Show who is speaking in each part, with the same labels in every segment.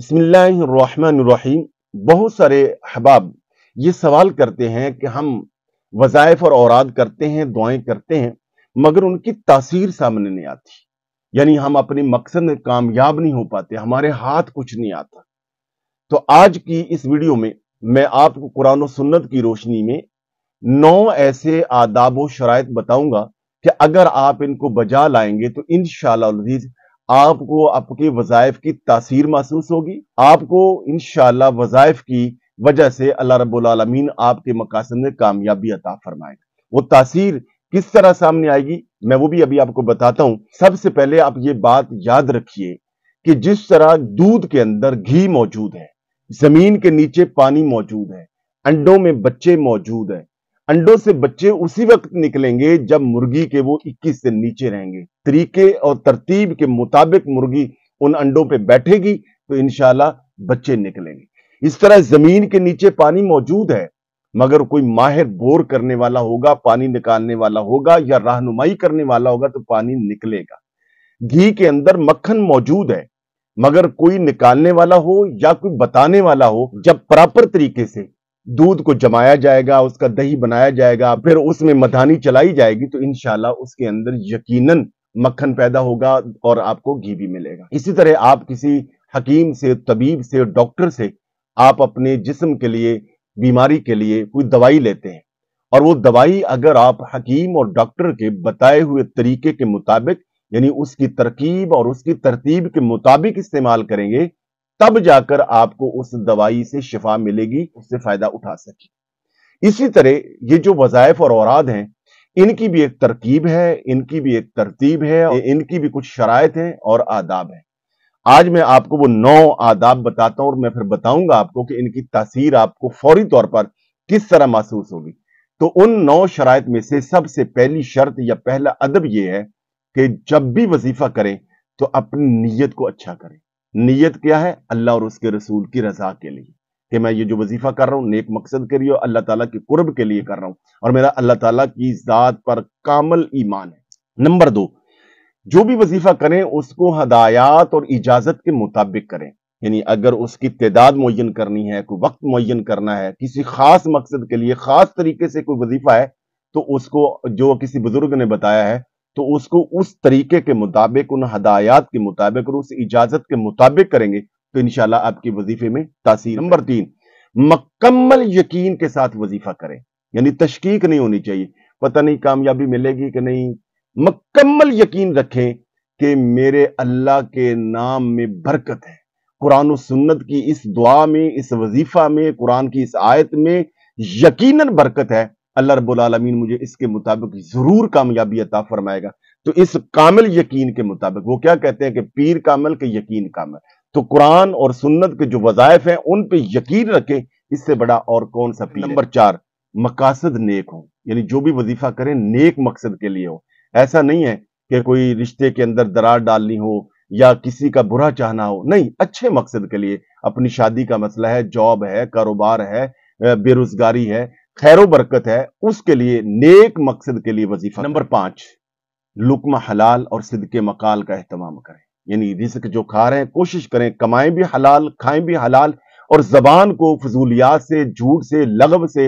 Speaker 1: बसमीम बहुत सारे अहबाब ये सवाल करते हैं कि हम वज़ायफ और औराद करते हैं दुआएं करते हैं मगर उनकी तासीर सामने नहीं आती यानी हम अपने मकसद में कामयाब नहीं हो पाते हमारे हाथ कुछ नहीं आता तो आज की इस वीडियो में मैं आपको कुरान सन्नत सुन्नत की रोशनी में नौ ऐसे आदाब व शरात बताऊंगा कि अगर आप इनको बजा लाएंगे तो इन शजीज आपको आपके वजायफ की तासीर महसूस होगी आपको इनशाला वजायफ की वजह से अल्लाह रबीन आपके मकासद में कामयाबी अता फरमाएगा वो तासीर किस तरह सामने आएगी मैं वो भी अभी आपको बताता हूं सबसे पहले आप ये बात याद रखिए कि जिस तरह दूध के अंदर घी मौजूद है जमीन के नीचे पानी मौजूद है अंडों में बच्चे मौजूद है अंडों से बच्चे उसी वक्त निकलेंगे जब मुर्गी के वो 21 से नीचे रहेंगे तरीके और तरतीब के मुताबिक मुर्गी उन अंडों पे बैठेगी तो इनशाला बच्चे निकलेंगे इस तरह जमीन के नीचे पानी मौजूद है मगर कोई माहिर बोर करने वाला होगा पानी निकालने वाला होगा या रहनुमाई करने वाला होगा तो पानी निकलेगा घी के अंदर मक्खन मौजूद है मगर कोई निकालने वाला हो या कोई बताने वाला हो जब प्रॉपर तरीके से दूध को जमाया जाएगा उसका दही बनाया जाएगा फिर उसमें मधानी चलाई जाएगी तो इनशाला उसके अंदर यकीनन मक्खन पैदा होगा और आपको घी भी मिलेगा इसी तरह आप किसी हकीम से तबीब से डॉक्टर से आप अपने जिस्म के लिए बीमारी के लिए कोई दवाई लेते हैं और वो दवाई अगर आप हकीम और डॉक्टर के बताए हुए तरीके के मुताबिक यानी उसकी तरकीब और उसकी तरतीब के मुताबिक इस्तेमाल करेंगे तब जाकर आपको उस दवाई से शिफा मिलेगी उससे फायदा उठा सके इसी तरह ये जो वजायफ और औराद हैं इनकी भी एक तरकीब है इनकी भी एक तरतीब है इनकी भी कुछ शराय हैं और आदाब हैं आज मैं आपको वो नौ आदाब बताता हूं और मैं फिर बताऊंगा आपको कि इनकी तासीर आपको फौरी तौर पर किस तरह महसूस होगी तो उन नौ शराय में से सबसे पहली शर्त या पहला अदब यह है कि जब भी वजीफा करें तो अपनी नीयत को अच्छा करें नीयत क्या है अल्लाह और उसके रसूल की रजा के लिए कि मैं ये जो वजीफा कर रहा हूँ नेक मकसद के लिए अल्लाह ताला के कुर्ब के लिए कर रहा हूँ और मेरा अल्लाह ताला की ज़ात पर कामल ईमान है नंबर दो जो भी वजीफा करें उसको हदायत और इजाजत के मुताबिक करें यानी अगर उसकी तदाद मुन करनी है कोई वक्त मुन करना है किसी खास मकसद के लिए खास तरीके से कोई वजीफा है तो उसको जो किसी बुजुर्ग ने बताया है तो उसको उस तरीके के मुताबिक उन हदायत के मुताबिक और उस इजाजत के मुताबिक करेंगे तो इनशाला आपके वजीफे में तासीर नंबर तीन मकम्मल यकीन के साथ वजीफा करें यानी तशकीक नहीं होनी चाहिए पता नहीं कामयाबी मिलेगी कि नहीं मकम्मल यकीन रखें कि मेरे अल्लाह के नाम में बरकत है कुरान सुन्नत की इस दुआ में इस वजीफा में कुरान की इस आयत में यकीनन बरकत है अल्लाह रबालमीन मुझे इसके मुताबिक ज़रूर कामयाबी अता फरमाएगा तो इस कामिल यकीन के मुताबिक वो क्या कहते हैं कि पीर कामिल के यकीन कामिल तो कुरान और सुन्नत के जो वज़ायफ हैं उन पर यकीन रखें इससे बड़ा और कौन सा पीर नंबर चार मकासद नेक हो यानी जो भी वजीफा करें नेक मकसद के लिए हो ऐसा नहीं है कि कोई रिश्ते के अंदर दरार डालनी हो या किसी का बुरा चाहना हो नहीं अच्छे मकसद के लिए अपनी शादी का मसला है जॉब है कारोबार है बेरोजगारी है खैर बरकत है उसके लिए नेक मकसद के लिए वजीफा नंबर पांच लुकमा हलाल और सिद के मकाल का अहतमाम करें यानी रिस्क जो खा रहे हैं कोशिश करें कमाएं भी हलाल खाएं भी हलाल और जबान को फजूलियात से झूठ से लगब से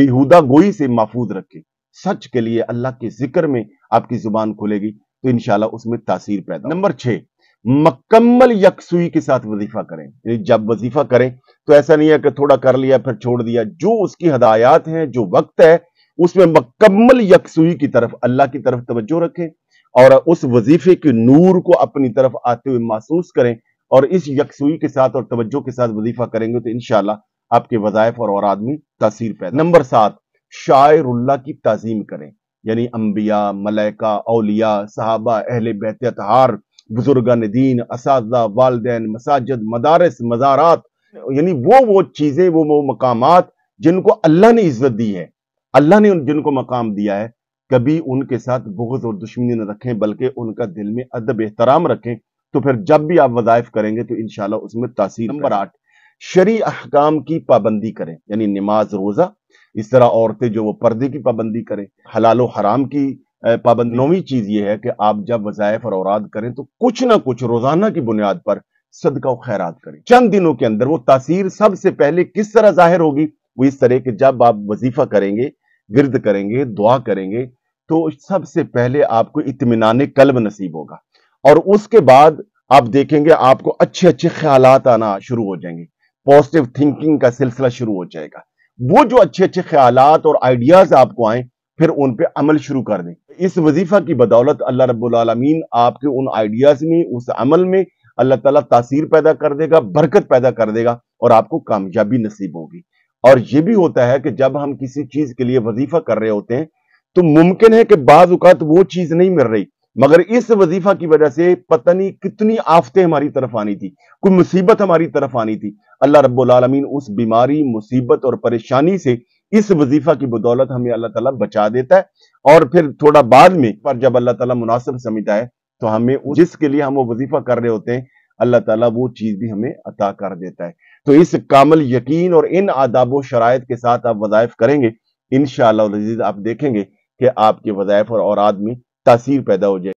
Speaker 1: बेहूदा गोई से महफूज रखें सच के लिए अल्लाह के जिक्र में आपकी जुबान खुलेगी तो इनशाला उसमें तासीर पैदा नंबर छह मकम्मल यकसुई के साथ वजीफा करें जब वजीफा करें तो ऐसा नहीं है कि थोड़ा कर लिया फिर छोड़ दिया जो उसकी हदायत हैं जो वक्त है उसमें मकम्मल यकसुई की तरफ अल्लाह की तरफ तवज्जो रखें और उस वजीफे के नूर को अपनी तरफ आते हुए महसूस करें और इस यकसुई के साथ और तवज्जो के साथ वजीफा करेंगे तो इनशाला आपके वजायफ और, और आदमी तासीर पैदा नंबर सात शायरुल्ला की ताजीम करें यानी अंबिया मलैका अलिया साहबा अहल बहत बुजुर्गान दीन इस वालदे मसाजद मदारस मज़ारात यानी वो वो चीज़ें वो वो मकाम जिनको अल्लाह ने इज्जत दी है अल्लाह ने जिनको मकाम दिया है कभी उनके साथ बहुत और दुश्मनी न रखें बल्कि उनका दिल में अदब एहतराम रखें तो फिर जब भी आप वज़ाइफ करेंगे तो इन उसमें तासीर नंबर आठ शरी अहकाम की पाबंदी करें यानी नमाज रोज़ा इस तरह औरतें जो वो पर्दे की पाबंदी करें हलाल हराम की पाबंद नौवीं चीज ये है कि आप जब वजायफ और औराद करें तो कुछ ना कुछ रोजाना की बुनियाद पर सदका खैरात करें चंद दिनों के अंदर वो तासीर सबसे पहले किस तरह जाहिर होगी वो इस तरह कि जब आप वजीफा करेंगे गिरद करेंगे दुआ करेंगे तो सबसे पहले आपको इतमान कल्ब नसीब होगा और उसके बाद आप देखेंगे आपको अच्छे अच्छे ख्याल आना शुरू हो जाएंगे पॉजिटिव थिंकिंग का सिलसिला शुरू हो जाएगा वो जो अच्छे अच्छे ख्याल और आइडियाज आपको आए फिर उन पे अमल शुरू कर दें इस वजीफा की बदौलत अल्लाह रबालमीन आपके उन आइडियाज में उस अमल में अल्लाह ताला तासीर पैदा कर देगा बरकत पैदा कर देगा और आपको कामयाबी नसीब होगी और ये भी होता है कि जब हम किसी चीज के लिए वजीफा कर रहे होते हैं तो मुमकिन है कि बाज अकात वो चीज नहीं मिल रही मगर इस वजीफा की वजह से पता नहीं कितनी आफतें हमारी तरफ आनी थी कोई मुसीबत हमारी तरफ आनी थी अल्लाह रब्बुल रबालमीन उस बीमारी मुसीबत और परेशानी से इस वजीफा की बदौलत हमें अल्लाह ताला बचा देता है और फिर थोड़ा बाद में पर जब अल्लाह ताला मुनासिब समझता है तो हमें जिसके लिए हम वो वजीफा कर रहे होते हैं अल्लाह ताला वो चीज़ भी हमें अता कर देता है तो इस कामल यकीन और इन आदाब शराय के साथ आप वज़ायफ करेंगे इन शजीज़ आप देखेंगे कि आपके वज़ायफ और औरद में तासीर पैदा हो जाए